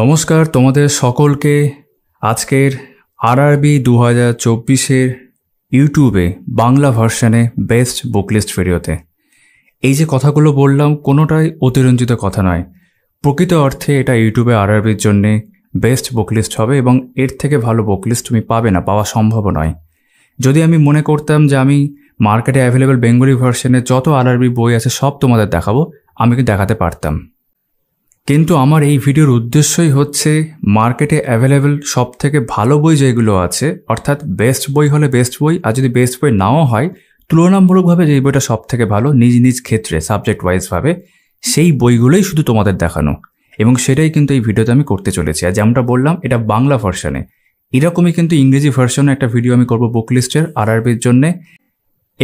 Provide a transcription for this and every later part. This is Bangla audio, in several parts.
নমস্কার তোমাদের সকলকে আজকের আরবি দু হাজার চব্বিশের ইউটিউবে বাংলা ভার্সানে বেস্ট বুকলিস্ট ভিডিওতে এই যে কথাগুলো বললাম কোনোটাই অতিরঞ্জিত কথা নয় প্রকৃত অর্থে এটা ইউটিউবে আরআরবির জন্যে বেস্ট বুকলিস্ট হবে এবং এর থেকে ভালো বুকলিস্ট তুমি পাবে না পাওয়া সম্ভব নয় যদি আমি মনে করতাম যে আমি মার্কেটে অ্যাভেলেবেল বেঙ্গলি ভার্সানে যত আর বই আছে সব তোমাদের দেখাবো আমি কি দেখাতে পারতাম কিন্তু আমার এই ভিডিওর উদ্দেশ্যই হচ্ছে মার্কেটে অ্যাভেলেবেল সব থেকে ভালো বই যেগুলো আছে অর্থাৎ বেস্ট বই হলে বেস্ট বই আর যদি বেস্ট বই নাও হয় তুলনামূলকভাবে যে বইটা সব থেকে ভালো নিজ নিজ ক্ষেত্রে সাবজেক্ট ওয়াইজভাবে সেই বইগুলোই শুধু তোমাদের দেখানো এবং সেটাই কিন্তু এই ভিডিওতে আমি করতে চলেছি আর যেমনটা বললাম এটা বাংলা ভার্সনে এরকমই কিন্তু ইংরেজি ভার্সনে একটা ভিডিও আমি করবো বুক লিস্টের আর আরবির জন্যে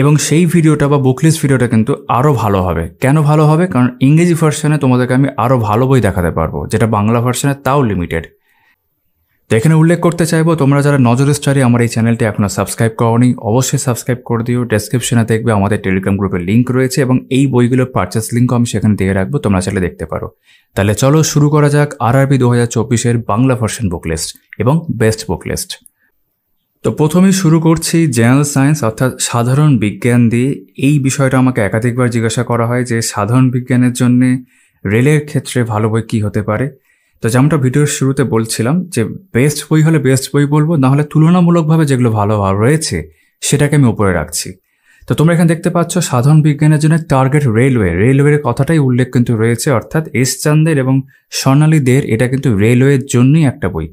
এবং সেই ভিডিওটা বা বুকলিস্ট ভিডিওটা কিন্তু আরও ভালো হবে কেন ভালো হবে কারণ ইংরেজি ভার্সনে তোমাদেরকে আমি আরও ভালো বই দেখাতে পারবো যেটা বাংলা ভার্সনে তাও লিমিটেড তো এখানে উল্লেখ করতে চাইবো তোমরা যারা নজরে স্টারি আমার এই চ্যানেলটি এখনও সাবস্ক্রাইব করনি অবশ্যই সাবস্ক্রাইব করে দিও ডেসক্রিপশনে দেখবে আমাদের টেলিগ্রাম গ্রুপের লিঙ্ক রয়েছে এবং এই বইগুলোর পারচেস লিঙ্কও আমি সেখানে দিয়ে রাখবো তোমরা চাইলে দেখতে পারো তাহলে চলো শুরু করা যাক আর আরবি দু হাজার চব্বিশের বাংলা ভার্সন বুকলিস্ট এবং বেস্ট বুকলিস্ট তো প্রথমে শুরু করছি জেনারেল সায়েন্স অর্থাৎ সাধারণ বিজ্ঞান দিয়ে এই বিষয়টা আমাকে একাধিকবার জিজ্ঞাসা করা হয় যে সাধারণ বিজ্ঞানের জন্য রেলের ক্ষেত্রে ভালো বই কী হতে পারে তো যেমনটা ভিডিওর শুরুতে বলছিলাম যে বেস্ট বই হলে বেস্ট বই বলবো না হলে তুলনামূলকভাবে যেগুলো ভালো রয়েছে সেটাকে আমি উপরে রাখছি তো তোমরা এখানে দেখতে পাচ্ছ সাধারণ বিজ্ঞানের জন্য টার্গেট রেলওয়ে রেলওয়ের কথাটাই উল্লেখ কিন্তু রয়েছে অর্থাৎ এস চান্দের এবং স্বর্ণালী দের এটা কিন্তু রেলওয়ের জন্যই একটা বই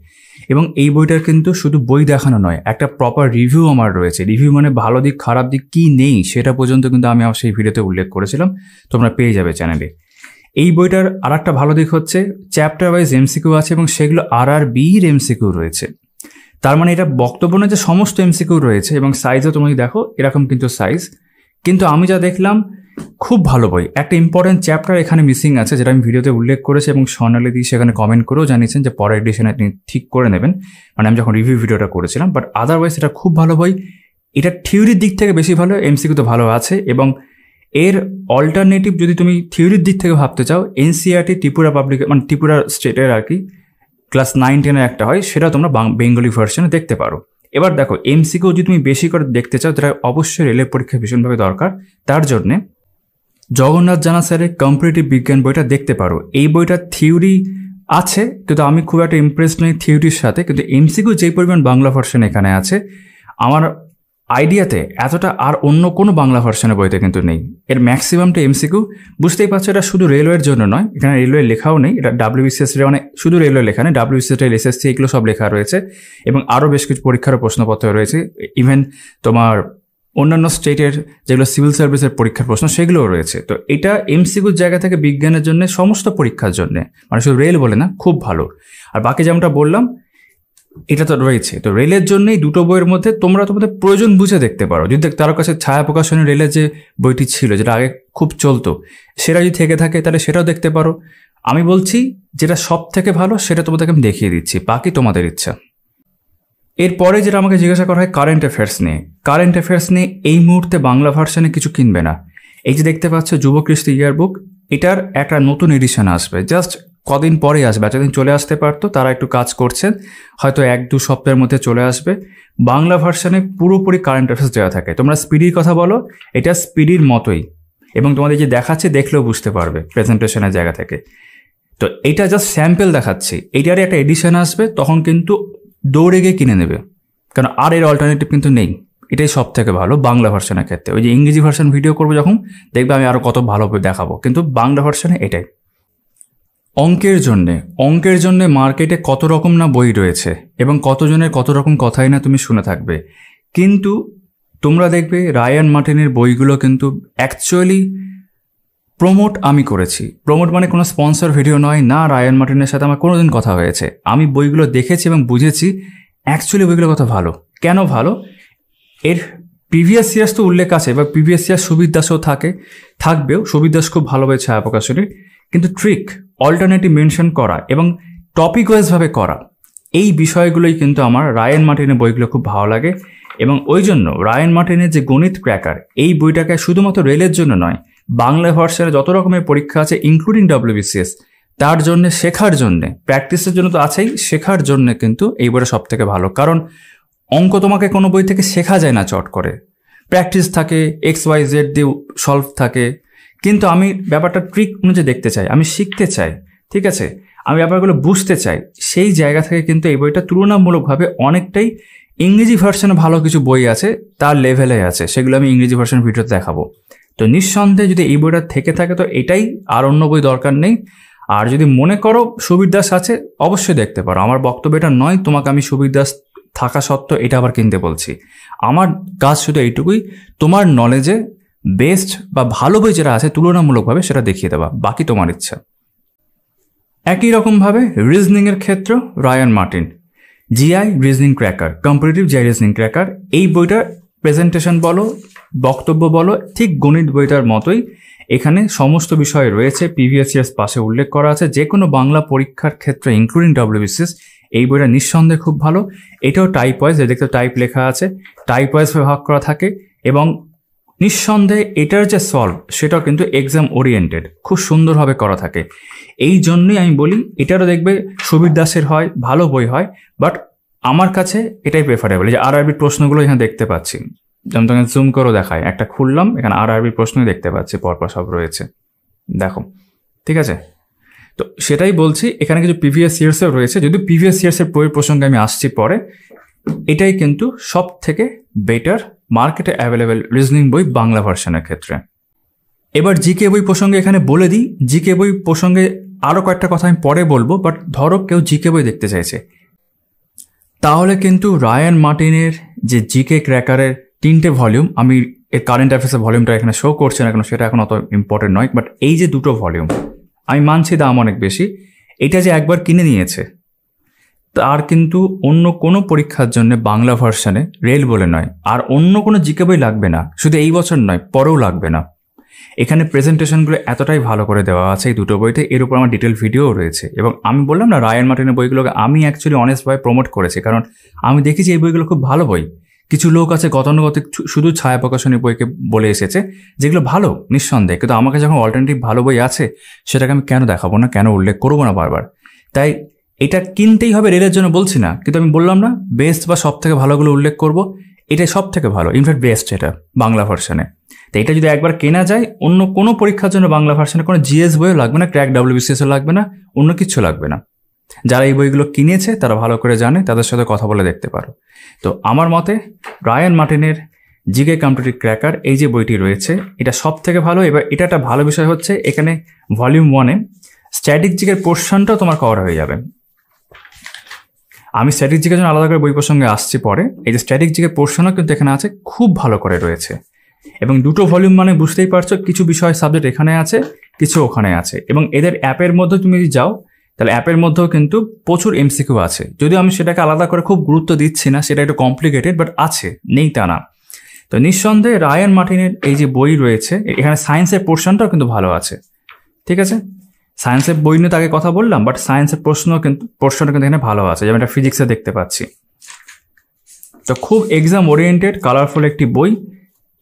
এবং এই বইটার কিন্তু শুধু বই দেখানো নয় একটা প্রপার রিভিউ আমার রয়েছে রিভিউ মানে ভালো দিক খারাপ দিক কী নেই সেটা পর্যন্ত কিন্তু আমি আমার সেই ভিডিওতে উল্লেখ করেছিলাম তোমরা পেয়ে যাবে চ্যানেলে এই বইটার আর একটা ভালো দিক হচ্ছে চ্যাপ্টার ওয়াইজ এমসিকিউ আছে এবং সেগুলো আর আর বির এমসিকিউ রয়েছে তার মানে এটা বক্তব্য না যে সমস্ত এমসিকিউ রয়েছে এবং সাইজও তোমাকে দেখো এরকম কিন্তু সাইজ কিন্তু আমি যা দেখলাম খুব ভালো বই একটা ইম্পর্টেন্ট চ্যাপ্টার এখানে মিসিং আছে যেটা আমি ভিডিওতে উল্লেখ করেছি এবং দিয়ে সেখানে কমেন্ট করেও জানিয়েছেন যে পরের এডিশনে তিনি ঠিক করে নেবেন মানে আমি যখন রিভিউ ভিডিওটা করেছিলাম বাট আদারওয়াইজ এটা খুব ভালো বই এটা থিওরির দিক থেকে বেশি ভালো এমসিকিউ তো ভালো আছে এবং এর অল্টারনেটিভ যদি তুমি থিওরির দিক থেকে ভাবতে চাও এনসিআরটি e ত্রিপুরা পাবলিক মানে ত্রিপুরা স্টেটের আর কি ক্লাস নাইন টেনের একটা হয় সেটা তোমরা বেঙ্গলি ভার্সনে দেখতে পারো এবার দেখো এমসিকিউ যদি তুমি বেশি করে দেখতে চাও তারা অবশ্যই রেলের পরীক্ষা ভীষণভাবে দরকার তার জন্যে জগন্নাথ জানা স্যারের কম্পিটিটিভ বিজ্ঞান বইটা দেখতে পারো এই বইটার থিওরি আছে কিন্তু আমি খুব একটা ইমপ্রেস নই থিওরির সাথে কিন্তু এমসিকিউ যে পরিমাণ বাংলা ভার্সন এখানে আছে আমার আইডিয়াতে এতটা আর অন্য কোনো বাংলা ভার্সনের বইতে কিন্তু নেই এর ম্যাক্সিমামটা এমসিকিউ বুঝতেই পারছো এটা শুধু রেলওয়ের জন্য নয় এখানে রেলওয়ে লেখাও নেই এটা ডাব্লিউবিসিএস মানে শুধু রেলওয়ে লেখা নেই ডাব্লিউবিসিএস রেল এসএসসি এগুলো সব লেখা রয়েছে এবং আরও বেশ কিছু পরীক্ষারও প্রশ্নপত্র রয়েছে ইভেন তোমার অন্যান্য স্টেটের যেগুলো সিভিল সার্ভিসের পরীক্ষার প্রশ্ন সেগুলোও রয়েছে তো এটা এমসিকিউর জায়গা থেকে বিজ্ঞানের জন্য সমস্ত পরীক্ষার জন্য মানে শুধু রেল বলে না খুব ভালো আর বাকি যেমনটা বললাম এটা তো রয়েছে তো রেলের জন্যই দুটো বইয়ের মধ্যে তোমরা তোমাদের প্রয়োজন বুঝে দেখতে পারো যদি তার কাছে ছায়া প্রকাশনী রেলের যে বইটি ছিল যেটা আগে খুব চলতো সেটা যদি থেকে থাকে তাহলে সেটাও দেখতে পারো আমি বলছি যেটা সব থেকে ভালো সেটা তোমাদেরকে আমি দেখিয়ে দিচ্ছি বাকি তোমাদের ইচ্ছা এরপরে যেটা আমাকে জিজ্ঞাসা করা হয় কারেন্ট অ্যাফেয়ার্স নিয়ে কারেন্ট অ্যাফেয়ার্স নিয়ে এই মুহূর্তে বাংলা ভার্সানে কিছু কিনবে না এই যে দেখতে পাচ্ছ যুবকৃষ্টি ইয়ারবুক এটার একটা নতুন এডিশন আসবে জাস্ট কদিন পরে আসবে এতদিন চলে আসতে পারতো তারা একটু কাজ করছেন হয়তো এক দু সপ্তাহের মধ্যে চলে আসবে বাংলা ভার্সানে পুরোপুরি কারেন্ট অ্যাফেয়ার্স দেওয়া থাকে তোমরা স্পিডির কথা বলো এটা স্পিডির মতোই এবং তোমাদের যে দেখাচ্ছে দেখলেও বুঝতে পারবে প্রেজেন্টেশনের জায়গা থেকে তো এটা জাস্ট স্যাম্পেল দেখাচ্ছি এটারই একটা এডিশন আসবে তখন কিন্তু দৌড়ে গিয়ে কিনে নেবে কারণ আর এর অল্টারনেটিভ কিন্তু নেই এটাই সব থেকে ভালো বাংলা ভার্সানের ক্ষেত্রে ওই যে ইংরেজি ভার্সান ভিডিও করবো যখন দেখবে আমি আরও কত ভালোভাবে দেখাবো কিন্তু বাংলা ভার্সানে এটাই অঙ্কের জন্যে অঙ্কের জন্যে মার্কেটে কত রকম না বই রয়েছে এবং কতজনের কত রকম কথাই না তুমি শুনে থাকবে কিন্তু তোমরা দেখবে রায়ান মার্টিনের বইগুলো কিন্তু অ্যাকচুয়ালি প্রমোট আমি করেছি প্রমোট মানে কোনো স্পন্সর ভিডিও নয় না রায়ন মার্টিনের সাথে আমার কোনোদিন কথা হয়েছে আমি বইগুলো দেখেছি এবং বুঝেছি অ্যাকচুয়ালি বইগুলোর কথা ভালো কেন ভালো এর প্রিভিয়াস ইয়ার্স তো উল্লেখ আছে বা প্রিভিয়াস ইয়ার সুবির দাসও থাকে থাকবেও সুবির দাস খুব ভালোভাবে ছায়া প্রকাশনীর কিন্তু ট্রিক অল্টারনেটিভ মেনশন করা এবং টপিক ওয়াইজভাবে করা এই বিষয়গুলোই কিন্তু আমার রায়ন মার্টিনের বইগুলো খুব ভালো লাগে এবং ওই জন্য রায়ন মার্টিনের যে গণিত ক্র্যাকার এই বইটাকে শুধুমাত্র রেলের জন্য নয় বাংলা ভার্সের যত রকমের পরীক্ষা আছে ইনক্লুডিং ডাব্লিউবিসিএস তার জন্য শেখার জন্য প্র্যাকটিসের জন্য তো আছেই শেখার জন্য কিন্তু এইবারে সব থেকে ভালো কারণ অঙ্ক তোমাকে কোনো বই থেকে শেখা যায় না চট করে প্র্যাকটিস থাকে এক্স ওয়াই জেড দিয়ে সলভ থাকে কিন্তু আমি ব্যাপারটা ট্রিক অনুযায়ী দেখতে চাই আমি শিখতে চাই ঠিক আছে আমি ব্যাপারগুলো বুঝতে চাই সেই জায়গা থেকে কিন্তু এই বইটা তুলনামূলকভাবে অনেকটাই ইংরেজি ভার্সনে ভালো কিছু বই আছে তার লেভেলে আছে সেগুলো আমি ইংরেজি ভার্সানের ভিডিওতে দেখাবো তো নিঃসন্দেহে যদি এই বইটা থেকে থাকে তো এটাই আর অন্য বই দরকার নেই আর যদি মনে করো সুবীর দাস আছে অবশ্যই দেখতে পারো আমার বক্তব্য এটা নয় তোমাকে আমি সুবীর দাস থাকা সত্ত্বেও এটা আবার কিনতে বলছি আমার কাজ শুধু এইটুকুই তোমার নলেজে বেস্ট বা ভালো বই যেটা আছে তুলনামূলকভাবে সেটা দেখিয়ে দেওয়া বাকি তোমার ইচ্ছা একই রকমভাবে রিজনিংয়ের ক্ষেত্র Ryan Martin GI reasoning cracker competitive GI reasoning cracker এই বইটার প্রেজেন্টেশন বলো বক্তব্য বলো ঠিক গণিত বইটার মতোই এখানে সমস্ত বিষয় রয়েছে প্রিভিয়াস পাশে উল্লেখ করা আছে যে কোনো বাংলা পরীক্ষার ক্ষেত্রে ইনক্লুডিং ডাব্লিউবিসিএস এই বইটা নিঃসন্দেহে খুব ভালো এটাও টাইপ ওয়াইজ দেখতে টাইপ লেখা আছে টাইপ ওয়াইজ ভাগ করা থাকে এবং নিঃসন্দেহে এটার যে সলভ সেটাও কিন্তু এক্সাম ওরিয়েন্টেড খুব সুন্দরভাবে করা থাকে এই জন্যই আমি বলি এটারও দেখবে সুবীর দাসের হয় ভালো বই হয় বাট আমার কাছে এটাই প্রেফারেবল যে আর আরবির প্রশ্নগুলো এখানে দেখতে পাচ্ছি যেমন তোমাকে জুম করেও দেখায় একটা খুললাম এখানে আর আরবি প্রশ্ন দেখতে পাচ্ছি পরপর সব রয়েছে দেখো ঠিক আছে তো সেটাই বলছি এখানে কিছু প্রিভিয়াস ইয়ার্সেও রয়েছে যদি প্রিভিয়াস ইয়ার্সের বইয়ের প্রসঙ্গে আমি আসছি পরে এটাই কিন্তু সব থেকে বেটার মার্কেটে অ্যাভেলেবেল রিজনিং বই বাংলা ভার্সনের ক্ষেত্রে এবার জিকে বই প্রসঙ্গে এখানে বলে দিই জিকে বই প্রসঙ্গে আরও কয়েকটা কথা আমি পরে বলবো বাট ধরো কেউ জিকে বই দেখতে চাইছে তাহলে কিন্তু রায়ান মার্টিনের যে জিকে ক্র্যাকারের তিনটে ভলিউম আমি এর কারেন্ট অ্যাফেয়ার্সের ভলিউমটা এখানে শো করছে না কেন সেটা এখন অত ইম্পর্টেন্ট নয় বাট এই যে দুটো ভলিউম আমি মানছি দাম অনেক বেশি এটা যে একবার কিনে নিয়েছে তার কিন্তু অন্য কোনো পরীক্ষার জন্য বাংলা ভার্সানে রেল বলে নয় আর অন্য কোনো জিকে বই লাগবে না শুধু এই বছর নয় পরেও লাগবে না এখানে প্রেজেন্টেশনগুলো এতটাই ভালো করে দেওয়া আছে এই দুটো বইতে এর উপর আমার ডিটেল ভিডিও রয়েছে এবং আমি বললাম না রায়ান মার্টিনের বইগুলোকে আমি অ্যাকচুয়ালি ভাবে প্রমোট করেছি কারণ আমি দেখেছি এই বইগুলো খুব ভালো বই কিছু লোক আছে গতানুগতিক শুধু ছায়া প্রকাশনী বইকে বলে এসেছে যেগুলো ভালো নিঃসন্দেহে কিন্তু আমাকে যখন অল্টারনেটিভ ভালো বই আছে সেটাকে আমি কেন দেখাবো না কেন উল্লেখ করবো না বারবার তাই এটা কিনতেই হবে রেলের জন্য বলছি না কিন্তু আমি বললাম না বেস্ট বা সব থেকে ভালোগুলো উল্লেখ করব এটাই সব থেকে ভালো ইনফ্যাক্ট বেস্ট এটা বাংলা ভার্সনে তো এটা যদি একবার কেনা যায় অন্য কোনো পরীক্ষার জন্য বাংলা ভার্সনে কোনো জিএস বইও লাগবে না ক্র্যাক ডাব্লিউবিসিএসও লাগবে না অন্য কিছু লাগবে না যারা এই বইগুলো কিনেছে তারা ভালো করে জানে তাদের সাথে কথা বলে দেখতে পারো তো আমার মতে রায়ান মার্টিনের জিগে কম্পিউটার ক্র্যাকার এই যে বইটি রয়েছে এটা সব থেকে ভালো এবার এটা একটা ভালো বিষয় হচ্ছে এখানে ভলিউম ওয়ানে স্ট্যাটিক জিকের পোর্শনটাও তোমার কভার হয়ে যাবে আমি স্ট্যাটিক জিকের জন্য আলাদা করে বই প্রসঙ্গে আসছি পরে এই যে স্ট্যাটিক জিকের পোর্শনও কিন্তু এখানে আছে খুব ভালো করে রয়েছে এবং দুটো ভলিউম মানে বুঝতেই পারছো কিছু বিষয় সাবজেক্ট এখানে আছে কিছু ওখানে আছে এবং এদের অ্যাপের মধ্যে তুমি যদি যাও তাহলে অ্যাপের মধ্যেও কিন্তু প্রচুর এমসিকিউ আছে যদিও আমি সেটাকে আলাদা করে খুব গুরুত্ব দিচ্ছি না সেটা একটু কমপ্লিকেটেড বাট আছে নেই তা না তো নিঃসন্দেহে রায়ন মার্টিনের এই যে বই রয়েছে এখানে সায়েন্সের পোর্শনটাও কিন্তু ভালো আছে ঠিক আছে সায়েন্সের বই নিয়ে তাকে কথা বললাম বাট সায়েন্সের প্রশ্ন কিন্তু পোর্শনটা কিন্তু এখানে ভালো আছে যেমন এটা ফিজিক্সে দেখতে পাচ্ছি তো খুব এক্সাম ওরিয়েন্টেড কালারফুল একটি বই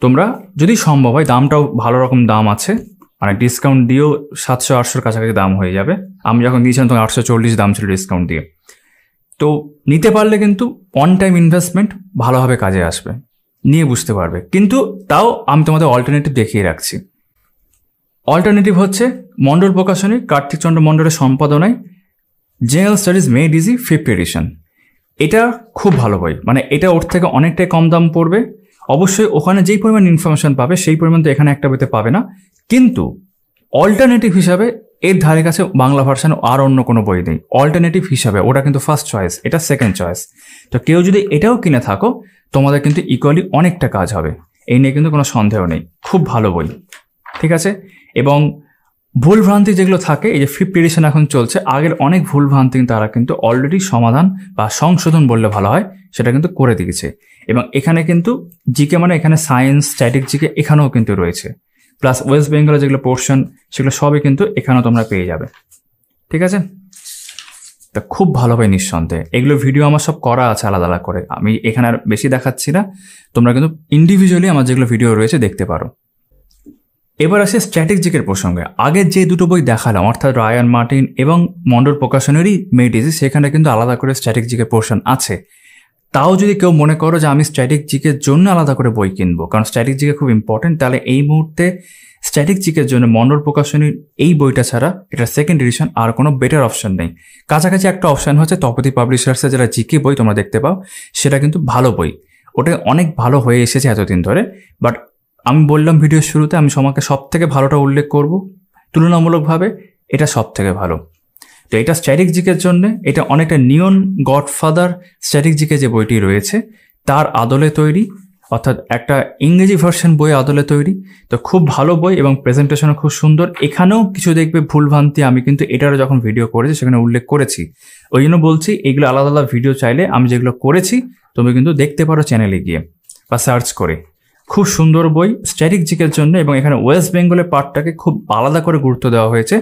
তোমরা যদি সম্ভব হয় দামটাও ভালো রকম দাম আছে মানে ডিসকাউন্ট দিয়েও সাতশো আটশোর কাছাকাছি দাম হয়ে যাবে আমি যখন নিয়েছিলাম তখন আটশো চল্লিশ দাম ছিল ডিসকাউন্ট দিয়ে তো নিতে পারলে কিন্তু অন টাইম ইনভেস্টমেন্ট ভালোভাবে কাজে আসবে নিয়ে বুঝতে পারবে কিন্তু তাও আমি তোমাদের অল্টারনেটিভ দেখিয়ে রাখছি অল্টারনেটিভ হচ্ছে মণ্ডল প্রকাশনী কার্তিকচন্দ্র মণ্ডলের সম্পাদনায় general studies made easy fifty edition এটা খুব ভালো বই মানে এটা ওর থেকে অনেকটাই কম দাম পড়বে অবশ্যই ওখানে যেই পরিমাণ ইনফরমেশন পাবে সেই পরিমাণ তো এখানে একটা বইতে পাবে না কিন্তু অল্টারনেটিভ হিসাবে এর ধারে কাছে বাংলা ভার্সান আর অন্য কোনো বই নেই অল্টারনেটিভ হিসাবে ওটা কিন্তু ফার্স্ট চয়েস এটা সেকেন্ড চয়েস তো কেউ যদি এটাও কিনে থাকো তোমাদের কিন্তু ইকুয়ালি অনেকটা কাজ হবে এই নিয়ে কিন্তু কোনো সন্দেহ নেই খুব ভালো বই ঠিক আছে এবং ভুলভ্রান্তি যেগুলো থাকে এই যে ফিফটি এডিশন এখন চলছে আগের অনেক ভুলভ্রান্তি তারা কিন্তু অলরেডি সমাধান বা সংশোধন বললে ভালো হয় সেটা কিন্তু করে দিয়েছে এবং এখানে কিন্তু জিকে মানে এখানে সায়েন্স স্ট্যাটিক জিকে এখানেও কিন্তু রয়েছে প্লাস ওয়েস্ট বেঙ্গলের যেগুলো পোর্শন সেগুলো সবই কিন্তু এখানেও তোমরা পেয়ে যাবে ঠিক আছে তা খুব ভালো নিঃসন্দেহে এগুলো ভিডিও আমার সব করা আছে আলাদা আলাদা করে আমি এখানে আর বেশি দেখাচ্ছি না তোমরা কিন্তু ইন্ডিভিজুয়ালি আমার যেগুলো ভিডিও রয়েছে দেখতে পারো এবার আসে স্ট্র্যাটেজিকের প্রসঙ্গে আগে যে দুটো বই দেখালাম অর্থাৎ রায়ান মার্টিন এবং মন্ডল প্রকাশনেরই মেডিজি সেখানে কিন্তু আলাদা করে স্ট্র্যাটেজিকের পোর্শন আছে তাও যদি কেউ মনে করো যে আমি স্ট্র্যাটিক জিকের জন্য আলাদা করে বই কিনবো কারণ স্ট্যাটিক জিকে খুব ইম্পর্টেন্ট তাহলে এই মুহূর্তে স্ট্যাটিক জিকের জন্য মন্ডল প্রকাশনীর এই বইটা ছাড়া এটা সেকেন্ড এডিশন আর কোনো বেটার অপশন নেই কাছাকাছি একটা অপশন হচ্ছে তপতি পাবলিশার্সের যারা জিকে বই তোমরা দেখতে পাও সেটা কিন্তু ভালো বই ওটা অনেক ভালো হয়ে এসেছে এতদিন ধরে বাট আমি বললাম ভিডিওর শুরুতে আমি সমাকে সব থেকে ভালোটা উল্লেখ করব তুলনামূলকভাবে এটা সব থেকে ভালো তো এটা স্ট্র্যাটেজিকের জন্য এটা অনেকটা নিয়ন গডফাদার স্ট্র্যাটেজিকে যে বইটি রয়েছে তার আদলে তৈরি অর্থাৎ একটা ইংরেজি ভার্সন বই আদলে তৈরি তো খুব ভালো বই এবং প্রেজেন্টেশনও খুব সুন্দর এখানেও কিছু দেখবে ভুলভ্রান্তি আমি কিন্তু এটারও যখন ভিডিও করেছি সেখানে উল্লেখ করেছি ওই জন্য বলছি এইগুলো আলাদা আলাদা ভিডিও চাইলে আমি যেগুলো করেছি তুমি কিন্তু দেখতে পারো চ্যানেলে গিয়ে বা সার্চ করে খুব সুন্দর বই স্ট্যাটিক জিকের জন্য এবং এখানে ওয়েস্ট বেঙ্গলের পার্টটাকে খুব আলাদা করে গুরুত্ব দেওয়া হয়েছে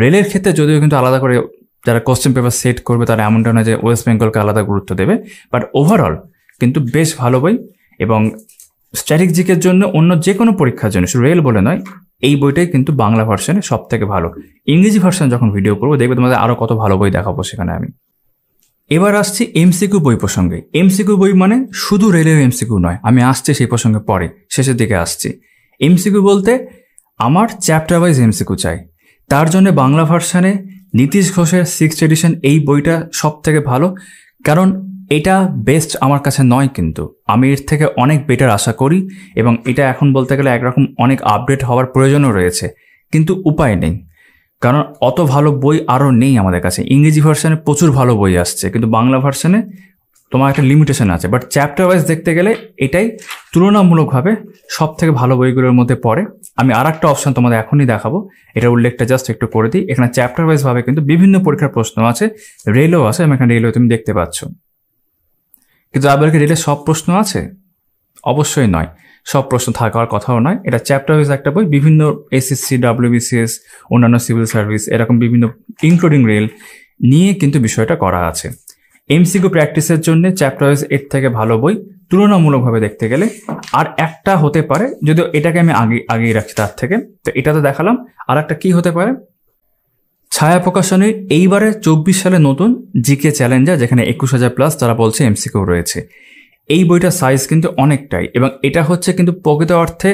রেলের ক্ষেত্রে যদিও কিন্তু আলাদা করে যারা কোশ্চেন পেপার সেট করবে তারা এমনটা নয় যে ওয়েস্ট বেঙ্গলকে আলাদা গুরুত্ব দেবে বাট ওভারঅল কিন্তু বেশ ভালো বই এবং স্ট্যাটিক জিকের জন্য অন্য যে কোনো পরীক্ষার জন্য শুধু রেল বলে নয় এই বইটাই কিন্তু বাংলা ভার্সনে সব থেকে ভালো ইংরেজি ভার্সন যখন ভিডিও করবো দেখবে তোমাদের আরও কত ভালো বই দেখাবো সেখানে আমি এবার আসছি এমসিকিউ বই প্রসঙ্গে এমসিকিউ বই মানে শুধু রেলের এমসিকিউ নয় আমি আসছি সেই প্রসঙ্গে পরে শেষের দিকে আসছি এমসিকিউ বলতে আমার চ্যাপ্টার ওয়াইজ এমসিকিউ চাই তার জন্য বাংলা ভার্সানে নীতিশ ঘোষের সিক্স এডিশন এই বইটা সব থেকে ভালো কারণ এটা বেস্ট আমার কাছে নয় কিন্তু আমি এর থেকে অনেক বেটার আশা করি এবং এটা এখন বলতে গেলে একরকম অনেক আপডেট হওয়ার প্রয়োজনও রয়েছে কিন্তু উপায় নেই কারণ অত ভালো বই আরও নেই আমাদের কাছে ইংরেজি ভার্সানে প্রচুর ভালো বই আসছে কিন্তু বাংলা ভার্সানে তোমার একটা লিমিটেশন আছে বাট চ্যাপ্টার ওয়াইজ দেখতে গেলে এটাই তুলনামূলকভাবে সব থেকে ভালো বইগুলোর মধ্যে পড়ে আমি আর একটা অপশান তোমাদের এখনই দেখাবো এটা উল্লেখটা জাস্ট একটু করে দিই এখানে চ্যাপ্টার ওয়াইজভাবে কিন্তু বিভিন্ন পরীক্ষার প্রশ্ন আছে রেলও আছে আমি এখানে রেলও তুমি দেখতে পাচ্ছ কিন্তু আবার রেলের সব প্রশ্ন আছে অবশ্যই নয় সব প্রশ্ন থাকার কথাও নয় এটা চ্যাপ্টার ওয়াইজ একটা বই বিভিন্ন এসএসসি ডাব্লিউবিসিএস অন্যান্য সিভিল সার্ভিস এরকম বিভিন্ন ইনক্লুডিং রেল নিয়ে কিন্তু বিষয়টা করা আছে এমসিকিউ প্র্যাকটিসের জন্য চ্যাপ্টার ওয়াইজ এর থেকে ভালো বই তুলনামূলকভাবে দেখতে গেলে আর একটা হতে পারে যদিও এটাকে আমি আগে আগেই রাখছি তার থেকে তো এটা তো দেখালাম আর একটা কী হতে পারে ছায়া প্রকাশনীর এইবারে চব্বিশ সালে নতুন জিকে চ্যালেঞ্জার যেখানে একুশ হাজার প্লাস তারা বলছে এমসিকিউ রয়েছে এই বইটার সাইজ কিন্তু অনেকটাই এবং এটা হচ্ছে কিন্তু প্রকৃত অর্থে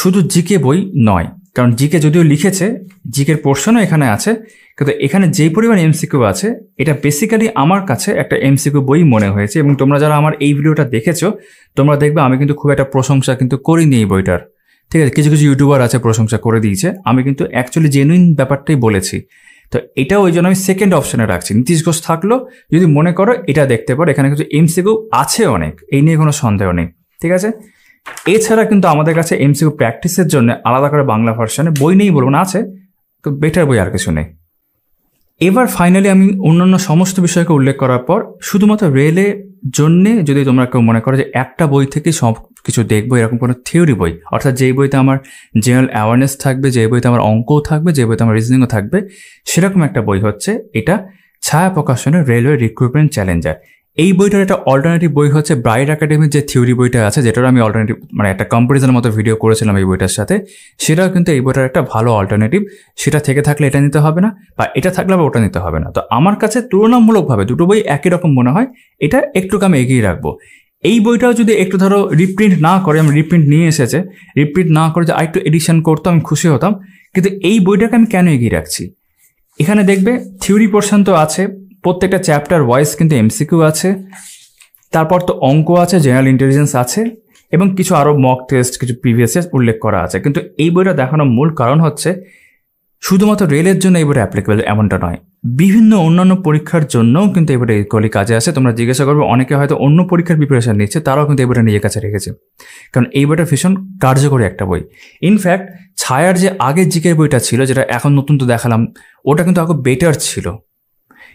শুধু জিকে বই নয় কারণ জিকে যদিও লিখেছে জিকের পোর্শনও এখানে আছে কিন্তু এখানে যে পরিমাণ এমসিকিউ আছে এটা বেসিক্যালি আমার কাছে একটা এমসিকিউ বই মনে হয়েছে এবং তোমরা যারা আমার এই ভিডিওটা দেখেছো তোমরা দেখবে আমি কিন্তু খুব একটা প্রশংসা কিন্তু করিনি এই বইটার ঠিক আছে কিছু কিছু ইউটিউবার আছে প্রশংসা করে দিয়েছে আমি কিন্তু অ্যাকচুয়ালি জেনুইন ব্যাপারটাই বলেছি তো এটা ওই জন্য আমি সেকেন্ড অপশানে রাখছি নীতিশ ঘোষ থাকলো যদি মনে করো এটা দেখতে পারো এখানে কিন্তু এমসিকিউ আছে অনেক এই নিয়ে কোনো সন্দেহ নেই ঠিক আছে এছাড়া কিন্তু আমাদের কাছে এমসিকিউ প্র্যাকটিসের জন্য আলাদা করে বাংলা ভার্সনে বই নেই বলবো না আছে তো বেটার বই আর কিছু নেই এবার ফাইনালি আমি অন্যান্য সমস্ত বিষয়কে উল্লেখ করার পর শুধুমাত্র রেলের জন্যে যদি তোমরা কেউ মনে করো যে একটা বই থেকে সব কিছু দেখবো এরকম কোনো থিওরি বই অর্থাৎ যেই বইতে আমার জেনারেল অ্যাওয়ারনেস থাকবে যে বইতে আমার অঙ্কও থাকবে যে বইতে আমার রিজনিংও থাকবে সেরকম একটা বই হচ্ছে এটা ছায়া প্রকাশনের রেলওয়ে রিক্রুটমেন্ট চ্যালেঞ্জার এই বইটার একটা অল্টারনেটিভ বই হচ্ছে ব্রাইট একাডেমির যে থিওরি বইটা আছে যেটার আমি অল্টারনেটিভ মানে একটা কম্পারিজনের মতো ভিডিও করেছিলাম এই বইটার সাথে সেটাও কিন্তু এই বইটার একটা ভালো অল্টারনেটিভ সেটা থেকে থাকলে এটা নিতে হবে না বা এটা থাকলে আবার ওটা নিতে হবে না তো আমার কাছে তুলনামূলকভাবে দুটো বই একই রকম মনে হয় এটা একটু আমি এগিয়ে রাখবো এই বইটাও যদি একটু ধরো রিপ্রিন্ট না করে আমি রিপ্রিন্ট নিয়ে এসেছে রিপ্রিন্ট না করে যে আরেকটু এডিশন করতো আমি খুশি হতাম কিন্তু এই বইটাকে আমি কেন এগিয়ে রাখছি এখানে দেখবে থিওরি পোর্শন তো আছে প্রত্যেকটা চ্যাপ্টার ওয়াইজ কিন্তু এমসিকিউ আছে তারপর তো অঙ্ক আছে জেনারেল ইন্টেলিজেন্স আছে এবং কিছু আরও মক টেস্ট কিছু প্রিভিয়াস উল্লেখ করা আছে কিন্তু এই বইটা দেখানোর মূল কারণ হচ্ছে শুধুমাত্র রেলের জন্য এই বইটা অ্যাপ্লিকেবল এমনটা নয় বিভিন্ন অন্যান্য পরীক্ষার জন্যও কিন্তু এবারে কলি কাজে আসে তোমরা জিজ্ঞাসা করবে অনেকে হয়তো অন্য পরীক্ষার প্রিপারেশান নিচ্ছে তারাও কিন্তু এই বইটা নিজের কাছে রেখেছে কারণ এই বইটা ভীষণ কার্যকরী একটা বই ইনফ্যাক্ট ছায়ার যে আগের জিকের বইটা ছিল যেটা এখন নতুন তো দেখালাম ওটা কিন্তু আগে বেটার ছিল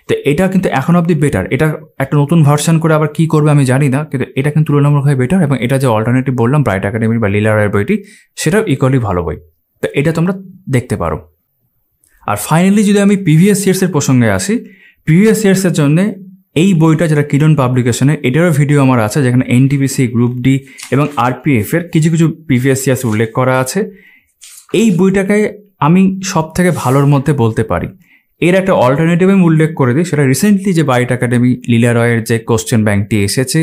তো এটা কিন্তু এখন অব্দি বেটার এটা একটা নতুন ভার্সন করে আবার কি করবে আমি জানি না কিন্তু এটা কিন্তু তুলনামূলকভাবে বেটার এবং এটা যে অল্টারনেটিভ বললাম ব্রাইট একাডেমি বা লীলা রায়ের বইটি সেটাও ইকুয়ালি ভালো বই তো এটা তোমরা দেখতে পারো আর ফাইনালি যদি আমি প্রিভিয়াস ইয়ার্সের প্রসঙ্গে আসি প্রিভিয়াস ইয়ার্সের জন্য এই বইটা যেটা কিরণ পাবলিকেশনের এটারও ভিডিও আমার আছে যেখানে এনটিপিসি গ্রুপ ডি এবং এর কিছু কিছু প্রিভিয়াস ইয়ার্স উল্লেখ করা আছে এই বইটাকে আমি সব থেকে ভালোর মধ্যে বলতে পারি এর একটা অল্টারনেটিভ আমি উল্লেখ করে দিই সেটা রিসেন্টলি যে বাইট একাডেমি লীলা রয়ের যে কোশ্চেন ব্যাংকটি এসেছে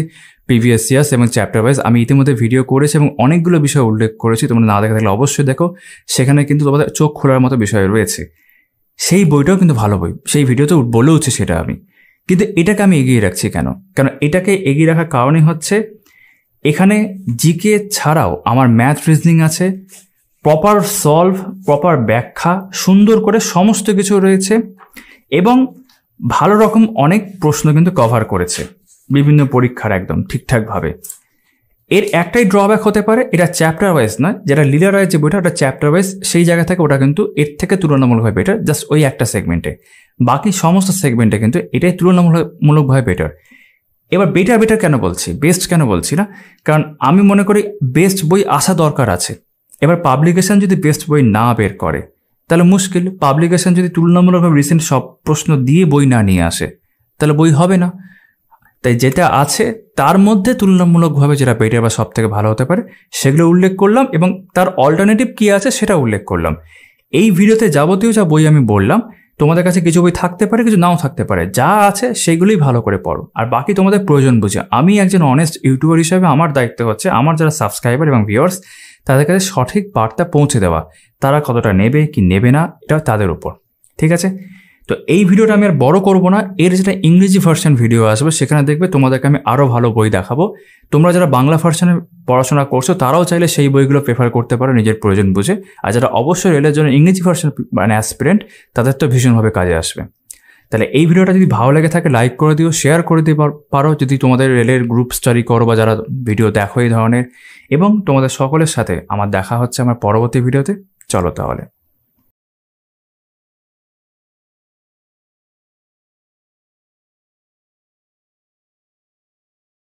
প্রিভিয়াস ইয়ার্স এবং চ্যাপ্টার ওয়াইজ আমি ইতিমধ্যে ভিডিও করেছি এবং অনেকগুলো বিষয় উল্লেখ করেছি তোমরা না দেখা থাকলে অবশ্যই দেখো সেখানে কিন্তু তোমাদের চোখ খোলার মতো বিষয় রয়েছে সেই বইটাও কিন্তু ভালো বই সেই ভিডিওতে বলেওছি সেটা আমি কিন্তু এটাকে আমি এগিয়ে রাখছি কেন কারণ এটাকে এগিয়ে রাখার কারণে হচ্ছে এখানে জিকে ছাড়াও আমার ম্যাথ রিজনিং আছে প্রপার সলভ প্রপার ব্যাখ্যা সুন্দর করে সমস্ত কিছু রয়েছে এবং ভালো রকম অনেক প্রশ্ন কিন্তু কভার করেছে বিভিন্ন পরীক্ষার একদম ঠিকঠাকভাবে এর একটাই ড্রব্যাক হতে পারে এটা চ্যাপ্টার ওয়াইজ নয় যেটা ওয়াইজ যে বইটা ওটা চ্যাপ্টার ওয়াইজ সেই জায়গা থেকে ওটা কিন্তু এর থেকে তুলনামূলকভাবে বেটার জাস্ট ওই একটা সেগমেন্টে বাকি সমস্ত সেগমেন্টে কিন্তু এটাই তুলনামূলকভাবে বেটার এবার বেটার বেটার কেন বলছি বেস্ট কেন বলছি না কারণ আমি মনে করি বেস্ট বই আসা দরকার আছে এবার পাবলিকেশন যদি বেস্ট বই না বের করে তাহলে মুশকিল পাবলিকেশন যদি তুলনামূলকভাবে রিসেন্ট সব প্রশ্ন দিয়ে বই না নিয়ে আসে তাহলে বই হবে না তাই যেটা আছে তার মধ্যে তুলনামূলকভাবে যেটা বেটার বা সব থেকে ভালো হতে পারে সেগুলো উল্লেখ করলাম এবং তার অল্টারনেটিভ কী আছে সেটা উল্লেখ করলাম এই ভিডিওতে যাবতীয় যা বই আমি বললাম তোমাদের কাছে কিছু বই থাকতে পারে কিছু নাও থাকতে পারে যা আছে সেগুলোই ভালো করে পড়ো আর বাকি তোমাদের প্রয়োজন বুঝে আমি একজন অনেস্ট ইউটিউবার হিসেবে আমার দায়িত্ব হচ্ছে আমার যারা সাবস্ক্রাইবার এবং ভিউয়ার্স তাদের কাছে সঠিক বার্তা পৌঁছে দেওয়া তারা কতটা নেবে কি নেবে না এটা তাদের উপর ঠিক আছে তো এই ভিডিওটা আমি আর বড় করব না এর যেটা ইংরেজি ভার্সন ভিডিও আসবে সেখানে দেখবে তোমাদেরকে আমি আরও ভালো বই দেখাবো তোমরা যারা বাংলা ভার্সনে পড়াশোনা করছো তারাও চাইলে সেই বইগুলো প্রেফার করতে পারো নিজের প্রয়োজন বুঝে আর যারা অবশ্যই রেলের জন্য ইংরেজি ভার্সন মানে অ্যাসপিরেন্ট তাদের তো ভীষণভাবে কাজে আসবে তাহলে এই ভিডিওটা যদি ভালো লাগে থাকে লাইক করে দিও শেয়ার করে দিতে পারো যদি তোমাদের রেলের গ্রুপ স্টাডি করো বা যারা ভিডিও দেখো এই ধরনের এবং তোমাদের সকলের সাথে আমার দেখা হচ্ছে আমার পরবর্তী ভিডিওতে চলো তাহলে